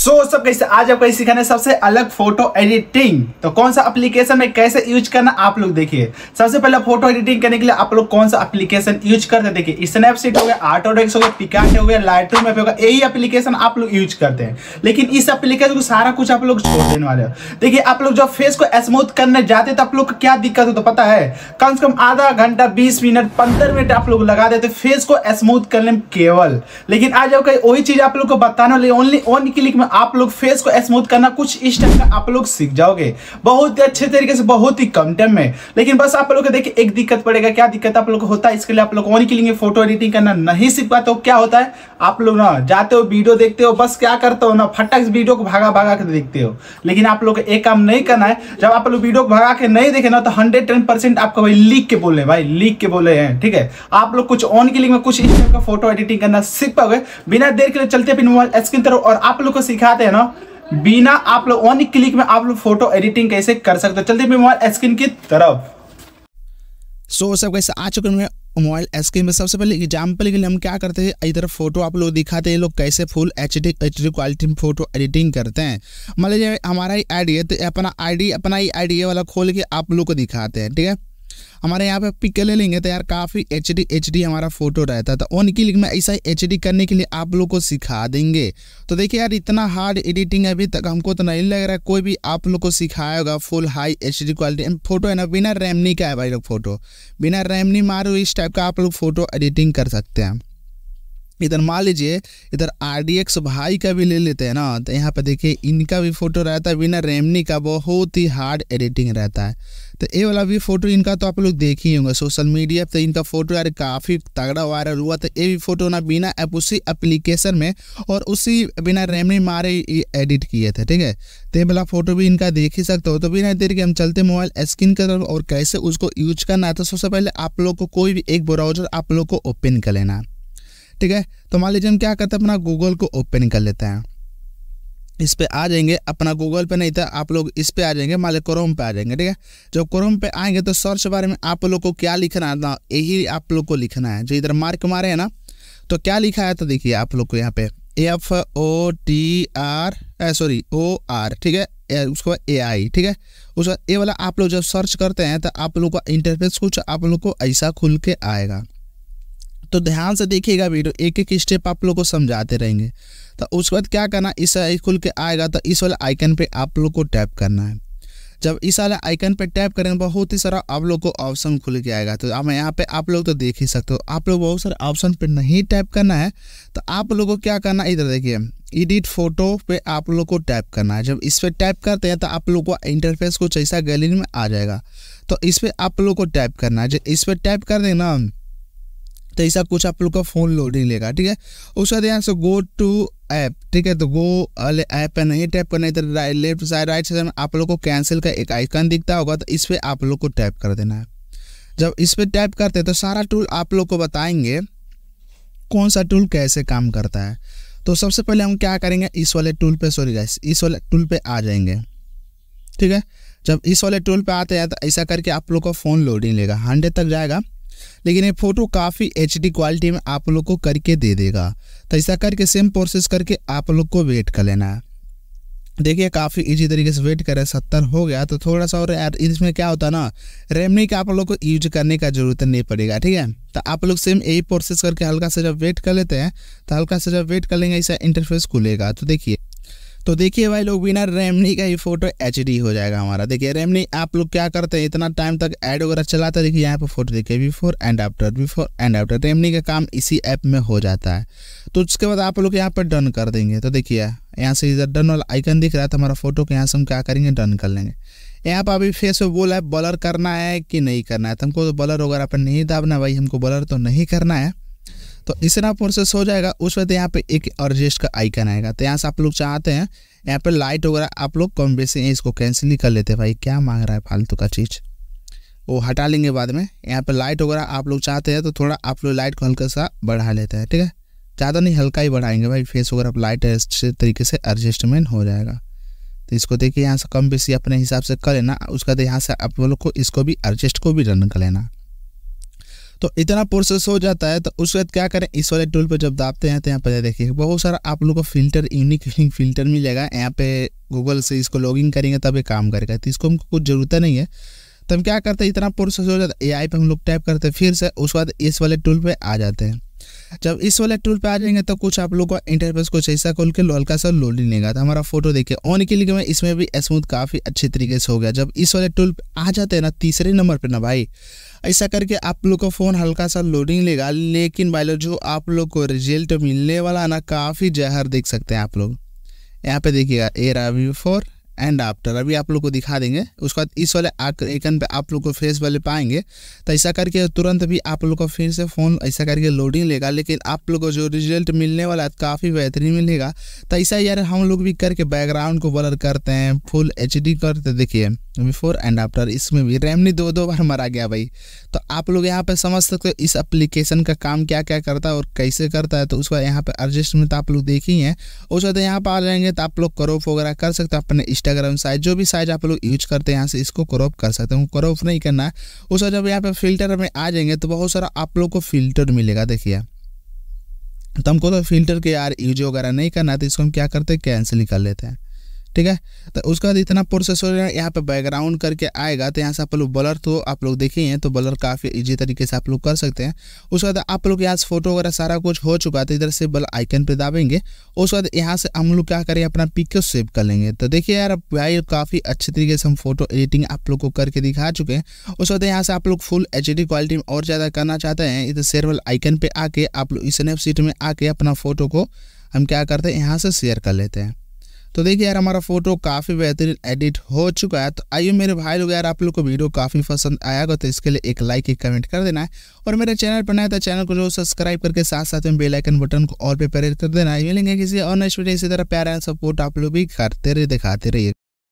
सो so, सब कैसे आज आपको सिखाने सबसे अलग फोटो एडिटिंग तो कौन सा एप्लीकेशन में कैसे यूज करना आप लोग देखिए सबसे पहले फोटो एडिटिंग करने के लिए आप लोग कौन सा एप्लीकेशन यूज करते हैं देखिए स्नैपसीट हो गया आटोडेक्स हो गया पिकाट हो गया लाइट रूम होगा यही एप्लीकेशन आप लोग यूज करते हैं लेकिन इस एप्लीकेशन को सारा कुछ आप लोग छोड़ देने वाले हो देखिए आप लोग जब फेस को स्मूथ करने जाते तो आप लोग को क्या दिक्कत हो तो पता है कम से कम आधा घंटा बीस मिनट पंद्रह मिनट आप लोग लगा देते फेस को स्मूथ करने में केवल लेकिन आज आपको वही चीज आप लोग को बताने वाले ओनली ओन क्लिक में आप लोग फेस को स्मूथ करना कुछ इस टाइप का आप लोग सीख जाओगे बहुत ही अच्छे तरीके से बहुत ही कम टाइम में लेकिन बस आप लोग देखिए एक दिक्कत पड़ेगा क्या दिक्कत आप लोग को होता है इसके लिए आप लोग ऑन के लिए फोटो एडिटिंग करना नहीं सीख पाते हो क्या होता है आप लोग ना जाते हो वीडियो देखते हो बस क्या करते हो ना फटक वीडियो को भागा भागा के देखते हो लेकिन आप लोग एक काम नहीं करना है जब आप लोग वीडियो को भागा के नहीं देखे ना तो हंड्रेड टेन आपको भाई लीक के बोले भाई लीक के बोले हैं ठीक है आप लोग कुछ ऑन के लिए कुछ इस टाइप का फोटो एडिटिंग करना सीख पाओगे बिना देर के लिए चलते अपनी मोबाइल स्क्रीन तरफ और आप लोग को सिखाते हैं ना बिना आप लोग ऑन क्लिक में आप लोग फोटो एडिटिंग कैसे कर सकते हो चलते मोबाइल स्क्रीन की तरफ सो so, सब कैसे आ चुके हैं मोबाइल स्क्रीन में सबसे पहले एग्जाम्पल के लिए हम क्या करते हैं इधर फोटो आप लोग दिखाते हैं लोग कैसे full H D H D quality में फोटो एडिटिंग करते हैं मान मतलब लीजिए हमारा ही आईडी है तो अपना आईडी अपना ही आईडी वाला खोल के आप लोग को दिखाते हैं ठीक है हमारे यहाँ पे पिक ले लेंगे तो यार काफ़ी एच डी एच डी हमारा फोटो रहता था उनकी लिंक में ऐसा ही एच डी करने के लिए आप लोग को सिखा देंगे तो देखिए यार इतना हार्ड एडिटिंग अभी तक हमको तो नहीं लग रहा कोई भी आप लोग को सिखाया होगा full high H D quality photo है ना बिना रैमनी का है भाई लोग फोटो बिना रैमनी मारो इस टाइप का आप लोग फोटो एडिटिंग कर सकते हैं इधर मान लीजिए इधर आर डी एक्स भाई का भी ले लेते हैं ना तो यहाँ पर देखिए इनका भी फोटो रहता है बिना रेमनी का बहुत ही हार्ड एडिटिंग रहता है तो ये वाला भी फोटो इनका तो आप लोग देख ही होंगे सोशल मीडिया पर तो इनका फोटो यार काफ़ी तगड़ा वायरल हुआ तो ये भी फोटो ना बिना ऐप उसी एप्लीकेशन में और उसी बिना रेमनी मारे एडिट किए थे ठीक है तो ये वाला फोटो भी इनका देख ही सकते हो तो बिना देर के हम चलते मोबाइल स्क्रीन कर और कैसे उसको यूज करना है तो सबसे पहले आप लोग को कोई भी एक ब्राउजर आप लोग को ओपन कर लेना ठीक है तो मान लीजिए हम क्या करते हैं अपना गूगल को ओपन कर लेते हैं इस पे आ जाएंगे अपना गूगल पे नहीं था तो आप लोग इस पे आ जाएंगे मान लीजिए क्रोम पे आ जाएंगे ठीक है जब क्रोम पे आएंगे तो सर्च बारे में आप लोग को क्या लिखना है ना यही आप लोग को लिखना है जो इधर मार्क मारे हैं ना तो क्या लिखा है तो देखिए आप लोग को यहाँ पे F O T R sorry O R ठीक है उसके बाद ए आई ठीक है उसके बाद ए वाला आप लोग जब सर्च करते हैं तो आप लोग का इंटरफेस कुछ आप लोग को ऐसा खुल के आएगा तो ध्यान से देखिएगा वीडियो एक एक स्टेप आप लोग को समझाते रहेंगे तो उसके बाद क्या करना इस खुल के आएगा तो इस वाले आइकन पे आप लोग को टैप करना है जब इस वाले आइकन पे टैप करेंगे बहुत ही सारा आप लोग को ऑप्शन खुल के आएगा तो अब यहाँ पे आप लोग तो देख ही सकते हो आप लोग बहुत सारे ऑप्शन पे नहीं टैप करना है तो आप लोगों को क्या करना इधर देखिए एडिट फोटो पे आप लोग को टैप करना है जब इस पर टैप करते हैं तो आप लोग को इंटरफेस कुछ ऐसा गैलरी में आ जाएगा तो इस पर आप लोग को टैप करना है जब इस पर टैप कर देना तो ऐसा कुछ आप लोग का फ़ोन लोडिंग लेगा ठीक है उसके बाद यहाँ से गो टू ऐप ठीक है तो गो वाले ऐप पर नहीं टैप करना इधर लेफ्ट साइड राइट साइड में आप लोग को कैंसिल का एक आइकन दिखता होगा तो इस पर आप लोग को टैप कर देना है जब इस पर टैप करते हैं तो सारा टूल आप लोग को बताएंगे कौन सा टूल कैसे काम करता है तो सबसे पहले हम क्या करेंगे इस वाले टूल पे सॉरी गाइस इस वाले टूल पे आ जाएंगे ठीक है जब इस वाले टूल पे आते हैं तो ऐसा करके आप लोग का फ़ोन लोडिंग लेगा हंड्रेड तक जाएगा लेकिन ये फोटो काफ़ी एच क्वालिटी में आप लोग को करके दे देगा तो ऐसा करके सेम प्रोसेस करके आप लोग को वेट कर लेना है देखिए काफ़ी इजी तरीके से वेट करें सत्तर हो गया तो थोड़ा सा और यार इसमें क्या होता ना रेमनी का आप लोग को यूज करने का ज़रूरत नहीं पड़ेगा ठीक है तो आप लोग सेम यही प्रोसेस करके हल्का सा जब वेट कर लेते हैं तो हल्का सा जब वेट कर लेंगे ऐसा इंटरफेस खुलेगा तो देखिए तो देखिए भाई लोग बिना रेमनी का ये फोटो एच हो जाएगा हमारा देखिए रेमनी आप लोग क्या करते हैं इतना टाइम तक ऐड वगैरह चलाते देखिए यहाँ पर फोटो देखिए before and after before and after रेमनी का काम इसी ऐप में हो जाता है तो उसके बाद आप लोग यहाँ पर डन कर देंगे तो देखिए यहाँ से इधर डन वाला आइकन दिख रहा है तो हमारा फोटो को यहाँ से हम क्या करेंगे डन कर लेंगे यहाँ पर अभी फेस पे बोला है बलर करना है कि नहीं करना है तो हमको तो बलर वगैरह पर नहीं दाबना भाई हमको बलर तो नहीं करना है तो इतना प्रोसेस हो जाएगा उस वक्त यहाँ पे एक एडजस्ट का आइकन आएगा तो यहाँ से आप लोग चाहते हैं यहाँ पे लाइट वगैरह आप लोग कम बेसी इसको कैंसिल ही कर लेते हैं भाई क्या मांग रहा है फालतू का चीज़ वो हटा लेंगे बाद में यहाँ पे लाइट वगैरह आप लोग चाहते हैं तो थोड़ा आप लोग लाइट को हल्का सा बढ़ा लेते हैं ठीक है ज़्यादा नहीं हल्का ही बढ़ाएंगे भाई फेस वगैरह लाइट अच्छे तरीके से एडजस्टमेंट हो जाएगा तो इसको देखिए यहाँ से कम बेसी अपने हिसाब से कर लेना उसका बाद तो यहाँ से आप लोग को इसको भी एडजस्ट को भी रन कर लेना तो इतना प्रोसेस हो जाता है तो उसके बाद क्या करें इस वाले टूल पर जब दाबते हैं तो यहाँ पर देखिए बहुत सारा आप लोगों को फिल्टर यूनिक यूनिक फिल्टर जाएगा यहाँ पे गूगल से इसको लॉगिन करेंगे तब ये काम करेगा तो इसको हमको कुछ ज़रूरत नहीं है तो हम क्या करते हैं इतना प्रोसेस हो जाता है ए पे हम लोग टाइप करते हैं फिर से उसके बाद इस वाले टूल पर आ जाते हैं जब इस वाले टूल पे आ जाएंगे तो कुछ आप लोग का इंटरफेस कुछ ऐसा खोल के हल्का सा लोडिंग लेगा तो हमारा फोटो देखिए ऑन के लिए इसमें भी स्मूथ काफ़ी अच्छे तरीके से हो गया जब इस वाले टूल पर आ जाते हैं ना तीसरे नंबर पर ना भाई ऐसा करके आप लोग का फ़ोन हल्का सा लोडिंग लेगा लेकिन भाई जो आप लोग को रिजल्ट मिलने वाला ना काफ़ी जहर देख सकते हैं आप लोग यहाँ पे देखिएगा ए रहा व्यू फोर एंड आफ्टर अभी आप लोग को दिखा देंगे उसके बाद इस वाले आइकन पे आप लोग को फेस वाले पाएंगे तो ऐसा करके तुरंत भी आप लोग को फिर से फ़ोन ऐसा करके लोडिंग लेगा लेकिन आप लोग को जो रिजल्ट मिलने वाला है काफ़ी बेहतरीन मिलेगा तो ऐसा यार हम लोग भी करके बैकग्राउंड को बलर करते हैं फुल एच करते देखिए बिफोर एंड आफ्टर इसमें भी रैमनी दो दो बार मरा गया भाई तो आप लोग यहाँ पे समझ सकते हो इस एप्लीकेशन का काम क्या क्या करता है और कैसे करता है तो उसका यहाँ पे एडजस्टमेंट आप लोग देख ही हैं उस वक्त यहाँ पर आ जाएंगे तो आप लोग क्रॉप वगैरह कर सकते हो अपने इंस्टाग्राम साइज जो भी साइज आप लोग यूज करते हैं यहाँ से इसको क्रॉप कर सकते हो क्रॉप नहीं करना है उस वक्त जब यहाँ पर फिल्टर में आ जाएंगे तो बहुत सारा आप लोग को फिल्टर मिलेगा देखिए तो हमको तो फिल्टर के यार यूज वगैरह नहीं करना है तो इसको हम क्या करते हैं कैंसिल कर लेते हैं ठीक है तो उसके बाद इतना प्रोसेस हो रहा है यहाँ पे बैकग्राउंड करके आएगा तो यहाँ से आप लोग बलर तो आप लोग देखे हैं तो बलर काफ़ी इजी तरीके से आप लोग कर सकते हैं उसके बाद आप लोग यहाँ से फोटो वगैरह सारा कुछ हो चुका तो इधर से बल आइकन पे दाबेंगे उसके बाद यहाँ से हम लोग क्या करें अपना पिक को सेव कर लेंगे तो देखिए यार भाई काफ़ी अच्छे तरीके से हम फोटो एडिटिंग आप लोग को करके दिखा चुके हैं उसके बाद यहाँ से आप लोग फुल एच क्वालिटी में और ज़्यादा करना चाहते हैं इधर शेयरवल आइकन पर आके आप लोग स्नैपशीट में आके अपना फोटो को हम क्या करते हैं यहाँ से शेयर कर लेते हैं तो देखिए यार हमारा फोटो काफ़ी बेहतरीन एडिट हो चुका है तो आइए मेरे भाई लोग यार आप लोग को वीडियो काफ़ी पसंद आया होगा तो इसके लिए एक लाइक एक कमेंट कर देना है और मेरे चैनल पर नया तो चैनल को जो सब्सक्राइब करके साथ साथ में बेल आइकन बटन को और भी प्रेरित कर देना है मिलेंगे किसी और नेक्स्ट वीडियो इसी तरह प्यारा सपोर्ट आप लोग भी करते रहिए दिखाते रहिए